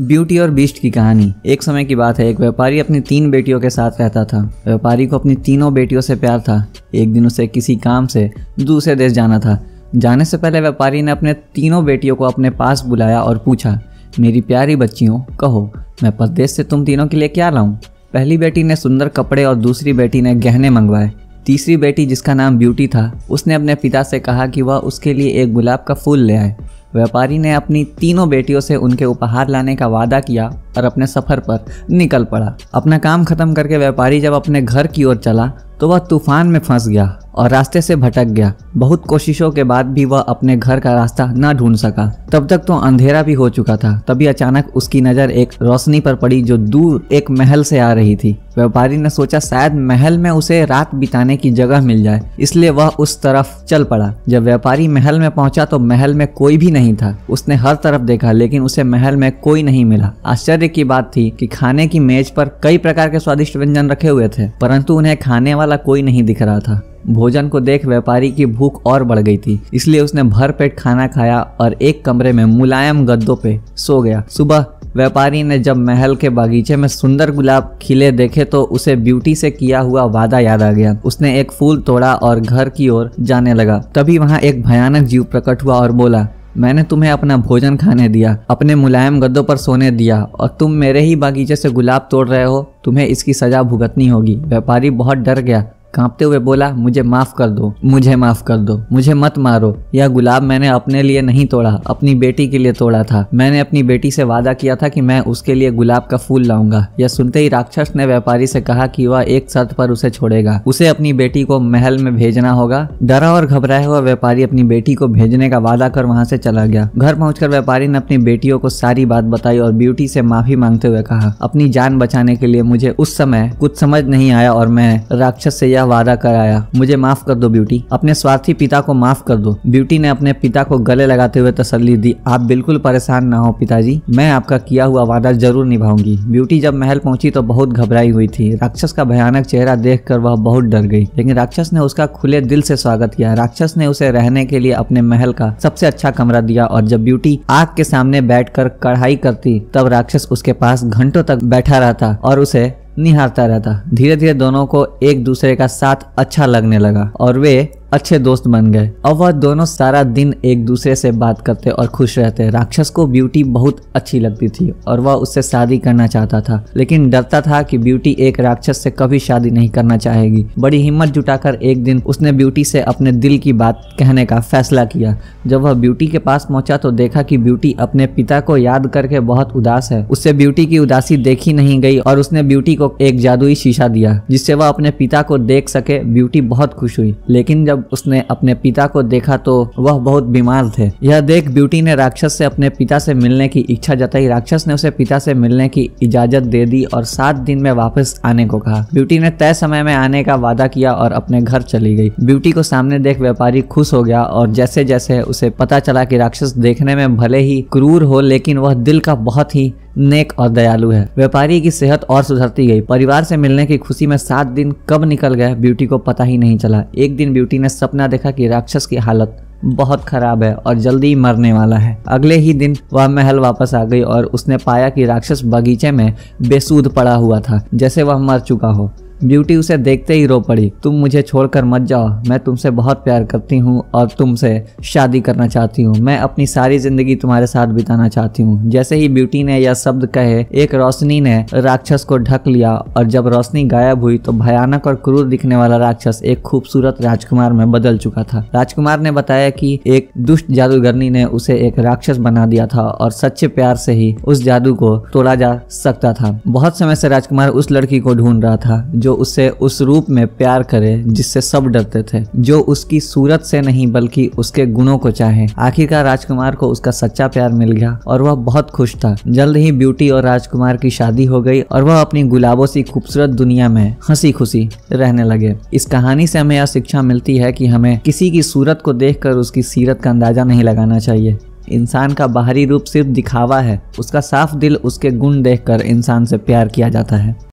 beauty और beast की कहानी एक समय की बात है एक व्यापारी अपनी तीन बेटियों के साथ रहता था व्यापारी को अपनी तीनों बेटियों से प्यार था एक दिन उसे किसी काम से दूसरे देश जाना था जाने से पहले व्यापारी ने अपने तीनों बेटियों को अपने पास बुलाया और पूछा मेरी प्यारी बच्चियों कहो मैं परदेश से तुम तीनों के लिए क्या लाऊं पहली बेटी ने सुंदर कपड़े और दूसरी बेटी ने गहने मंगवाए तीसरी बेटी जिसका नाम ब्यूटी था उसने अपने पिता से कहा कि वह उसके लिए एक गुलाब का फूल ले आए व्यापारी ने अपनी तीनों बेटियों से उनके उपहार लाने का वादा किया और अपने सफ़र पर निकल पड़ा अपना काम खत्म करके व्यापारी जब अपने घर की ओर चला तो वह तूफान में फंस गया और रास्ते से भटक गया बहुत कोशिशों के बाद भी वह अपने घर का रास्ता न ढूंढ सका तब तक तो अंधेरा भी हो चुका था तभी अचानक उसकी नज़र एक रोशनी पर पड़ी जो दूर एक महल से आ रही थी व्यापारी ने सोचा शायद महल में उसे रात बिताने की जगह मिल जाए इसलिए वह उस तरफ चल पड़ा जब व्यापारी महल में पहुंचा तो महल में कोई भी नहीं था उसने हर तरफ देखा लेकिन उसे महल में कोई नहीं मिला आश्चर्य की बात थी कि खाने की मेज पर कई प्रकार के स्वादिष्ट व्यंजन रखे हुए थे परंतु उन्हें खाने वाला कोई नहीं दिख रहा था भोजन को देख व्यापारी की भूख और बढ़ गई थी इसलिए उसने भर पेट खाना खाया और एक कमरे में मुलायम गद्दों पे सो गया सुबह व्यापारी ने जब महल के बागीचे में सुंदर गुलाब खिले देखे तो उसे ब्यूटी से किया हुआ वादा याद आ गया उसने एक फूल तोड़ा और घर की ओर जाने लगा तभी वहाँ एक भयानक जीव प्रकट हुआ और बोला मैंने तुम्हें अपना भोजन खाने दिया अपने मुलायम गद्दों पर सोने दिया और तुम मेरे ही बागीचे से गुलाब तोड़ रहे हो तुम्हें इसकी सजा भुगतनी होगी व्यापारी बहुत डर गया कांपते हुए बोला मुझे माफ़ कर दो मुझे माफ़ कर दो मुझे मत मारो यह गुलाब मैंने अपने लिए नहीं तोड़ा अपनी बेटी के लिए तोड़ा था मैंने अपनी बेटी से वादा किया था कि मैं उसके लिए गुलाब का फूल लाऊंगा यह सुनते ही राक्षस ने व्यापारी से कहा कि वह एक शर्त पर उसे छोड़ेगा उसे अपनी बेटी को महल में भेजना होगा डरा और घबराया हुआ व्यापारी अपनी बेटी को भेजने का वादा कर वहां से चला गया घर पहुंचकर व्यापारी ने अपनी बेटियों को सारी बात बताई और ब्यूटी से माफी मांगते हुए कहा अपनी जान बचाने के लिए मुझे उस समय कुछ समझ नहीं आया और मैं राक्षस से यह यह वादा कराया मुझे माफ कर दो ब्यूटी अपने स्वार्थी पिता को माफ कर दो ब्यूटी ने अपने पिता को गले लगाते हुए तसली दी आप बिल्कुल परेशान ना हो पिताजी मैं आपका किया हुआ वादा जरूर निभाऊंगी ब्यूटी जब महल पहुंची तो बहुत घबराई हुई थी राक्षस का भयानक चेहरा कर वह बहुत डर गई लेकिन राक्षस ने उसका खुले दिल से स्वागत किया राक्षस ने उसे रहने के लिए अपने महल का सबसे अच्छा कमरा दिया और जब ब्यूटी आग के सामने बैठकर कढ़ाई करती तब राक्षस उसके पास घंटों तक बैठा रहता और उसे निहारता रहता धीरे धीरे दोनों को एक दूसरे का साथ अच्छा लगने लगा और वे अच्छे दोस्त बन गए और वह दोनों सारा दिन एक दूसरे से बात करते और खुश रहते राक्षस को ब्यूटी बहुत अच्छी लगती थी और वह उससे शादी करना चाहता था लेकिन डरता था कि ब्यूटी एक राक्षस से कभी शादी नहीं करना चाहेगी बड़ी हिम्मत जुटाकर एक दिन उसने ब्यूटी से अपने दिल की बात कहने का फैसला किया जब वह ब्यूटी के पास पहुंचा तो देखा कि ब्यूटी अपने पिता को याद करके बहुत उदास है उससे ब्यूटी की उदासी देखी नहीं गई और उसने ब्यूटी को एक जादुई शीशा दिया जिससे वह अपने पिता को देख सके ब्यूटी बहुत खुश हुई लेकिन जब जब उसने अपने पिता को देखा तो वह बहुत बीमार थे यह देख ब्यूटी ने राक्षस से अपने पिता से मिलने की इच्छा जताई राक्षस ने उसे पिता से मिलने की इजाजत दे दी और सात दिन में वापस आने को कहा ब्यूटी ने तय समय में आने का वादा किया और अपने घर चली गई ब्यूटी को सामने देख व्यापारी खुश हो गया और जैसे जैसे उसे पता चला कि राक्षस देखने में भले ही क्रूर हो लेकिन वह दिल का बहुत ही नेक और दयालु है व्यापारी की सेहत और सुधरती गई परिवार से मिलने की खुशी में सात दिन कब निकल गए ब्यूटी को पता ही नहीं चला एक दिन ब्यूटी ने सपना देखा कि राक्षस की हालत बहुत खराब है और जल्दी मरने वाला है अगले ही दिन वह महल वापस आ गई और उसने पाया कि राक्षस बगीचे में बेसूद पड़ा हुआ था जैसे वह मर चुका हो ब्यूटी उसे देखते ही रो पड़ी तुम मुझे छोड़कर मत जाओ मैं तुमसे बहुत प्यार करती हूँ और तुमसे शादी करना चाहती हूँ मैं अपनी सारी जिंदगी तुम्हारे साथ बिताना चाहती हूँ जैसे ही ब्यूटी ने यह शब्द कहे एक रोशनी ने राक्षस को ढक लिया और जब रोशनी गायब हुई तो भयानक और क्रूर दिखने वाला राक्षस एक खूबसूरत राजकुमार में बदल चुका था राजकुमार ने बताया की एक दुष्ट जादूगरनी ने उसे एक राक्षस बना दिया था और सच्चे प्यार से ही उस जादू को तोड़ा जा सकता था बहुत समय से राजकुमार उस लड़की को ढूंढ रहा था जो उसे उस रूप में प्यार करे जिससे सब डरते थे जो उसकी सूरत से नहीं बल्कि उसके गुणों को चाहे आखिरकार राजकुमार को उसका सच्चा प्यार मिल गया और वह बहुत खुश था जल्द ही ब्यूटी और राजकुमार की शादी हो गई और वह अपनी गुलाबों सी खूबसूरत दुनिया में हंसी खुशी रहने लगे इस कहानी से हमें यह शिक्षा मिलती है कि हमें किसी की सूरत को देखकर उसकी सीरत का अंदाजा नहीं लगाना चाहिए इंसान का बाहरी रूप सिर्फ दिखावा है उसका साफ दिल उसके गुण देखकर इंसान से प्यार किया जाता है